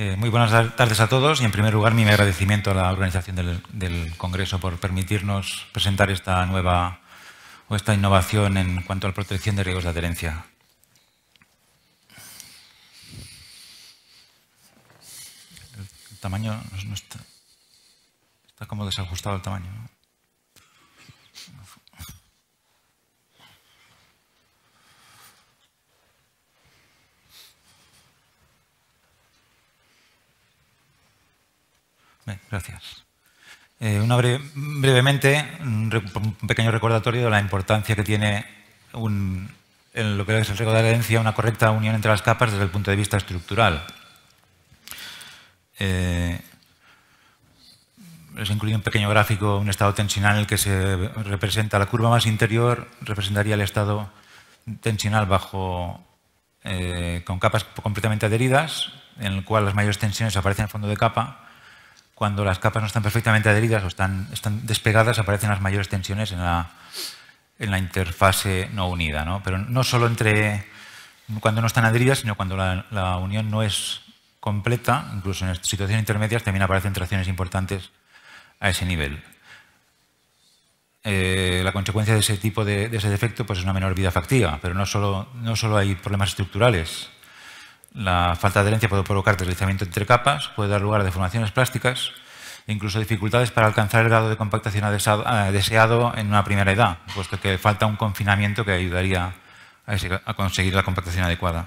Eh, muy buenas tardes a todos y en primer lugar mi agradecimiento a la organización del, Congreso por permitirnos presentar esta nueva o esta innovación en cuanto a la protección de riesgos de adherencia. El tamaño está, como desajustado el tamaño. gracias. Eh, brevemente, un, pequeño recordatorio de la importancia que tiene en lo que es el riesgo de adherencia herencia una correcta unión entre las capas desde el punto de vista estructural. Eh, les he incluido un pequeño gráfico, un estado tensional en el que se representa la curva más interior, representaría el estado tensional bajo, eh, con capas completamente adheridas, en el cual las mayores tensiones aparecen en el fondo de capa, cuando las capas no están perfectamente adheridas o están, están despegadas, aparecen las mayores tensiones en la, en interfase no unida. ¿no? Pero no solo entre cuando no están adheridas, sino cuando la, unión no es completa, incluso en situaciones intermedias también aparecen tracciones importantes a ese nivel. Eh, la consecuencia de ese tipo de, ese defecto pues, es una menor vida factiva, pero no solo, no solo hay problemas estructurales, la falta de adherencia puede provocar deslizamiento entre capas, puede dar lugar a deformaciones plásticas e incluso dificultades para alcanzar el grado de compactación eh, deseado en una primera edad, puesto que falta un confinamiento que ayudaría a conseguir la compactación adecuada.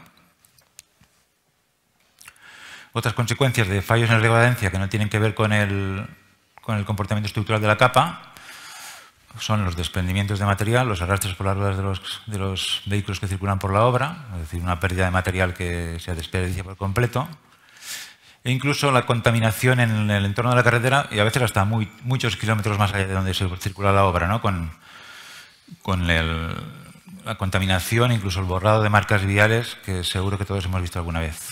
Otras consecuencias de fallos en la adherencia que no tienen que ver con el comportamiento estructural de la capa son los desprendimientos de material, los arrastres por las ruedas de los, vehículos que circulan por la obra, es decir, una pérdida de material que se desperdicia por completo, e incluso la contaminación en el entorno de la carretera y a veces hasta muy, muchos kilómetros más allá de donde se circula la obra, ¿no? con, la contaminación, incluso el borrado de marcas viales que seguro que todos hemos visto alguna vez.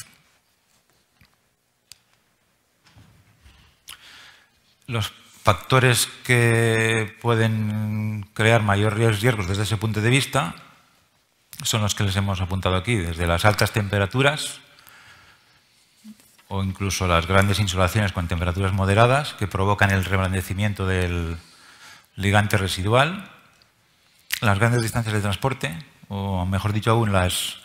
Los factores que pueden crear mayores riesgos desde ese punto de vista son los que les hemos apuntado aquí, desde las altas temperaturas o incluso las grandes insolaciones con temperaturas moderadas que provocan el reblandecimiento del ligante residual, las grandes distancias de transporte, o mejor dicho aún, las,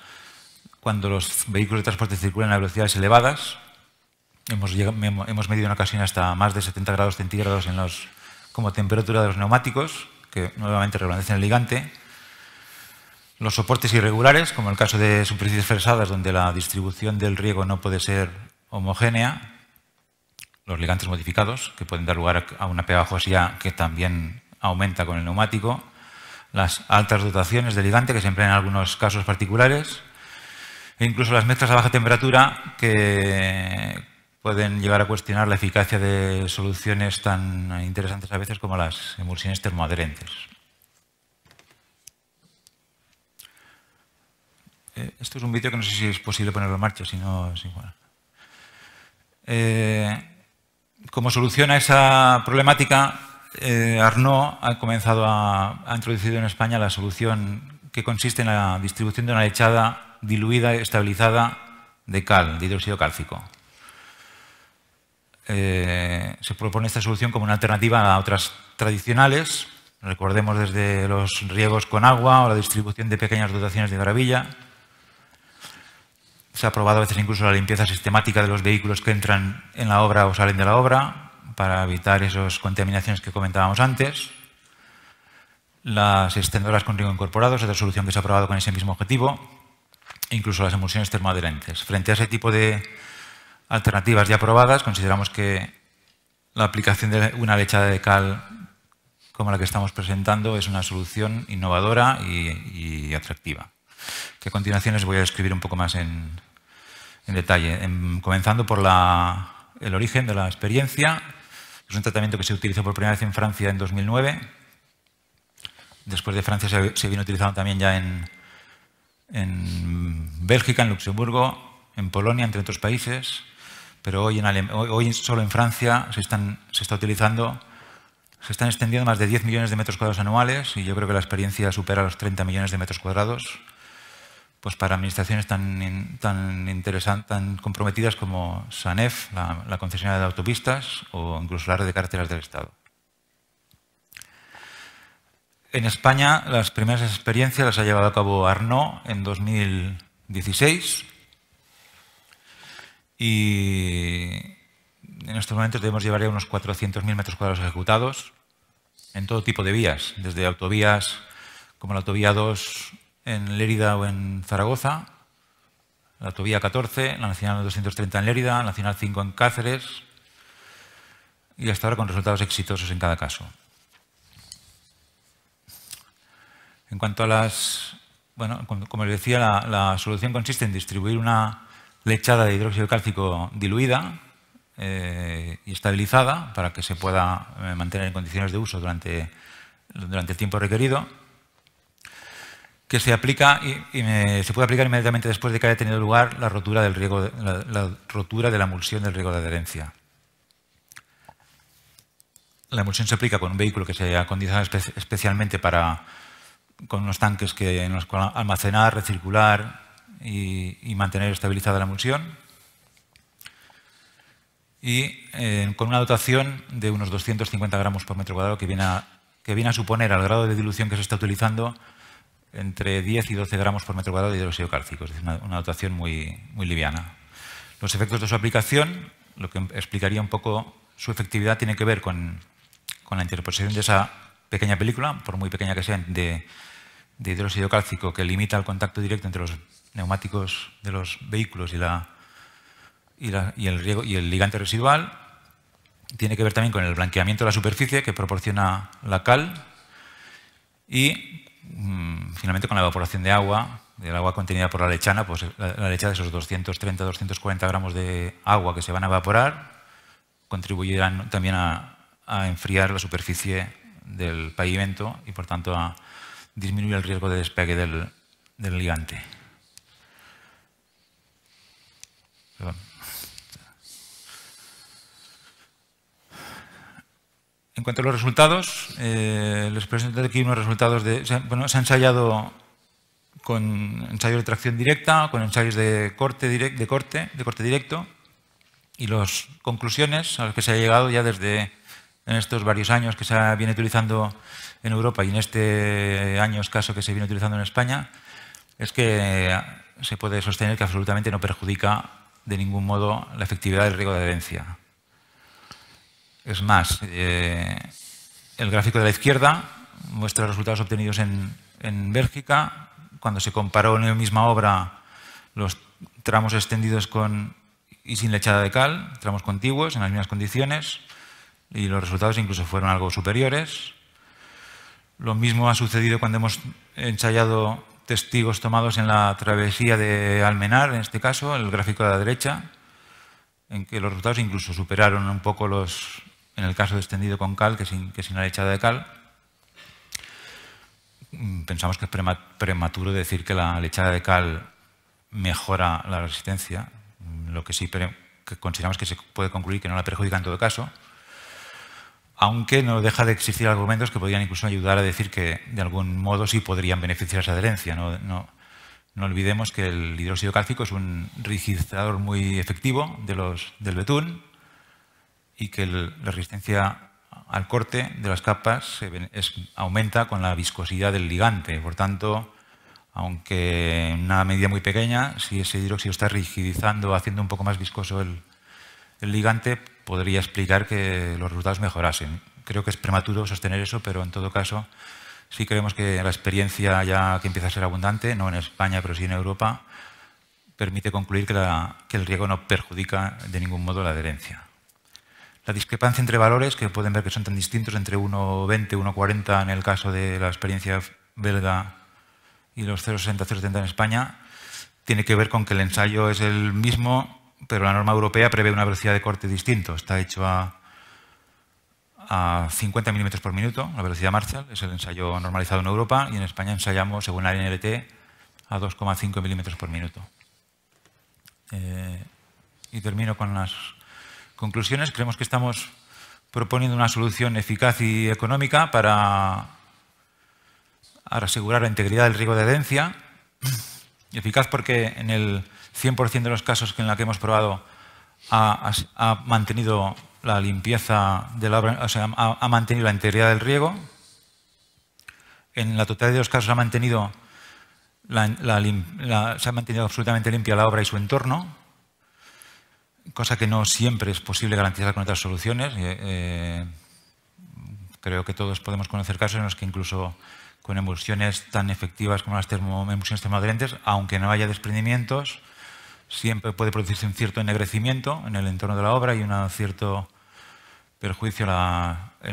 cuando los vehículos de transporte circulan a velocidades elevadas, Hemos, medido en ocasión hasta más de 70 grados centígrados en los, como temperatura de los neumáticos, que nuevamente reblandecen el ligante. Los soportes irregulares, como el caso de superficies fresadas donde la distribución del riego no puede ser homogénea. Los ligantes modificados, que pueden dar lugar a una pegajosidad que también aumenta con el neumático. Las altas dotaciones de ligante, que se emplean en algunos casos particulares. E incluso las mezclas a baja temperatura, que, pueden llevar a cuestionar la eficacia de soluciones tan interesantes a veces como las emulsiones termoadherentes. Eh, esto es un vídeo que no sé si es posible ponerlo en marcha, si no igual. Eh, como solución a esa problemática, eh, Arnaud ha comenzado a, ha introducido en España la solución que consiste en la distribución de una lechada diluida y estabilizada de cal, de hidróxido cálcico. Eh, se propone esta solución como una alternativa a otras tradicionales, recordemos desde los riegos con agua o la distribución de pequeñas dotaciones de maravilla Se ha aprobado a veces incluso la limpieza sistemática de los vehículos que entran en la obra o salen de la obra para evitar esas contaminaciones que comentábamos antes. Las extendoras con riego incorporados, otra solución que se ha aprobado con ese mismo objetivo, incluso las emulsiones termoadherentes. Frente a ese tipo de alternativas ya aprobadas. Consideramos que la aplicación de una lechada de cal como la que estamos presentando es una solución innovadora y, atractiva, que a continuación les voy a describir un poco más en, detalle. Em, comenzando por el origen de la experiencia, es un tratamiento que se utilizó por primera vez en Francia en 2009. Después de Francia se, viene vino utilizando también ya en, en Bélgica, en Luxemburgo, en Polonia, entre otros países pero hoy, en hoy solo en Francia se, están, está utilizando, se están extendiendo más de 10 millones de metros cuadrados anuales y yo creo que la experiencia supera los 30 millones de metros cuadrados pues para administraciones tan, tan, interesantes, tan comprometidas como SANEF, la, la, concesionaria de autopistas, o incluso la red de carreteras del Estado. En España, las primeras experiencias las ha llevado a cabo Arnaud en 2016 y en estos momentos debemos llevar ya unos 400.000 metros cuadrados ejecutados en todo tipo de vías, desde autovías como la autovía 2 en Lérida o en Zaragoza, la autovía 14, la nacional 230 en Lérida, la nacional 5 en Cáceres, y hasta ahora con resultados exitosos en cada caso. En cuanto a las... Bueno, como les decía, la, la solución consiste en distribuir una lechada de hidróxido cálcico diluida eh, y estabilizada para que se pueda eh, mantener en condiciones de uso durante, durante el tiempo requerido, que se, aplica, y, se puede aplicar inmediatamente después de que haya tenido lugar la rotura, del riego, la, rotura de la emulsión del riego de adherencia. La emulsión se aplica con un vehículo que se acondiciona especialmente para, con unos tanques que, en los cuales almacenar, recircular, y, mantener estabilizada la emulsión. Y eh, con una dotación de unos 250 gramos por metro cuadrado que viene, a, que viene a suponer al grado de dilución que se está utilizando entre 10 y 12 gramos por metro cuadrado de hidróxido cálcico, es decir, una, dotación muy, muy liviana. Los efectos de su aplicación, lo que explicaría un poco su efectividad, tiene que ver con, la interposición de esa pequeña película, por muy pequeña que sea, de, de hidróxido cálcico que limita el contacto directo entre los neumáticos de los vehículos y, el ligante residual. Tiene que ver también con el blanqueamiento de la superficie que proporciona la cal y mm, finalmente con la evaporación de agua, del agua contenida por la lechana, pues la, lechada de esos 230-240 gramos de agua que se van a evaporar contribuirán también a, enfriar la superficie del pavimento y por tanto a disminuir el riesgo de despegue del ligante. En cuanto a los resultados, eh, les presento aquí unos resultados de... Bueno, se ha ensayado con ensayos de tracción directa, con ensayos de corte, direct, de corte, de corte directo, y las conclusiones a las que se ha llegado ya desde en estos varios años que se viene utilizando en Europa y en este año escaso que se viene utilizando en España, es que se puede sostener que absolutamente no perjudica de ningún modo la efectividad del riesgo de adherencia. Es más, eh, el gráfico de la izquierda muestra los resultados obtenidos en, Bélgica cuando se comparó en la misma obra los tramos extendidos con y sin lechada de cal, tramos contiguos en las mismas condiciones y los resultados incluso fueron algo superiores. Lo mismo ha sucedido cuando hemos ensayado testigos tomados en la travesía de Almenar, en este caso, el gráfico de la derecha, en que los resultados incluso superaron un poco los, en el caso de extendido con cal, que sin, que sin la echada de cal. Mm, pensamos que es prematuro decir que la lechada de cal mejora la resistencia, lo que sí que consideramos que se puede concluir que no la perjudica en todo caso, aunque no deja de existir argumentos que podrían incluso ayudar a decir que de algún modo sí podrían beneficiar esa adherencia. No, olvidemos que el hidróxido cálcico es un rigidizador muy efectivo de los, del betún y que la resistencia al corte de las capas aumenta con la viscosidad del ligante. Por tanto, aunque en una medida muy pequeña, si ese hidróxido está rigidizando, haciendo un poco más viscoso el, el ligante podría explicar que los resultados mejorasen. Creo que es prematuro sostener eso, pero en todo caso sí creemos que la experiencia ya que empieza a ser abundante, no en España, pero sí en Europa, permite concluir que, el riego no perjudica de ningún modo la adherencia. La discrepancia entre valores, que pueden ver que son tan distintos, entre 1,20 y 1,40 en el caso de la experiencia belga y los 0,60, 0,70 en España, tiene que ver con que el ensayo es el mismo pero la norma europea prevé una velocidad de corte distinto. Está hecho a, 50 milímetros por minuto, la velocidad Marshall, es el ensayo normalizado en Europa, y en España ensayamos, según la NLT, a 2,5 milímetros por minuto. Eh, y termino con las conclusiones. Creemos que estamos proponiendo una solución eficaz y económica para, asegurar la integridad del riego de herencia. Eficaz porque en el 100% de los casos en los que hemos probado ha, mantenido la limpieza, de la, obra, o sea, ha, mantenido la integridad del riego. En la totalidad de los casos ha mantenido se ha mantenido absolutamente limpia la obra y su entorno, cosa que no siempre es posible garantizar con otras soluciones. Eh, eh, creo que todos podemos conocer casos en los que incluso con emulsiones tan efectivas como las emulsiones termoadherentes, aunque no haya desprendimientos, siempre puede producirse un cierto ennegrecimiento en el entorno de la obra y un cierto perjuicio en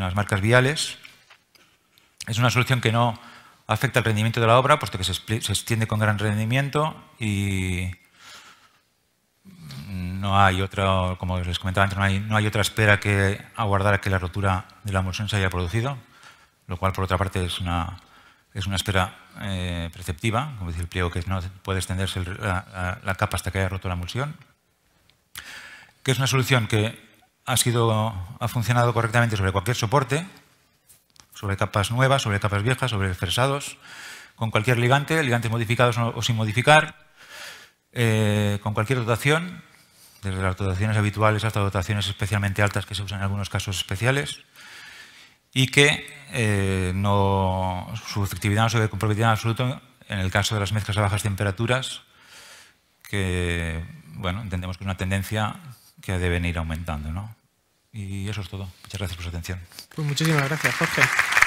las marcas viales. Es una solución que no afecta al rendimiento de la obra, puesto que se, extiende con gran rendimiento y no hay otra, como les comentaba no hay, no hay otra espera que aguardar a que la rotura de la emulsión se haya producido, lo cual por otra parte es una es una esfera eh, preceptiva, como dice el pliego, que no puede extenderse la, capa hasta que haya roto la emulsión, que es una solución que ha, sido, ha funcionado correctamente sobre cualquier soporte, sobre capas nuevas, sobre capas viejas, sobre fresados, con cualquier ligante, ligantes modificados o sin modificar, eh, con cualquier dotación, desde las dotaciones habituales hasta dotaciones especialmente altas que se usan en algunos casos especiales, y que eh, no, su efectividad no se ve comprometida en absoluto en el caso de las mezclas a bajas temperaturas, que bueno, entendemos que es una tendencia que debe ir aumentando. ¿no? Y eso es todo. Muchas gracias por su atención. Pues muchísimas gracias, Jorge.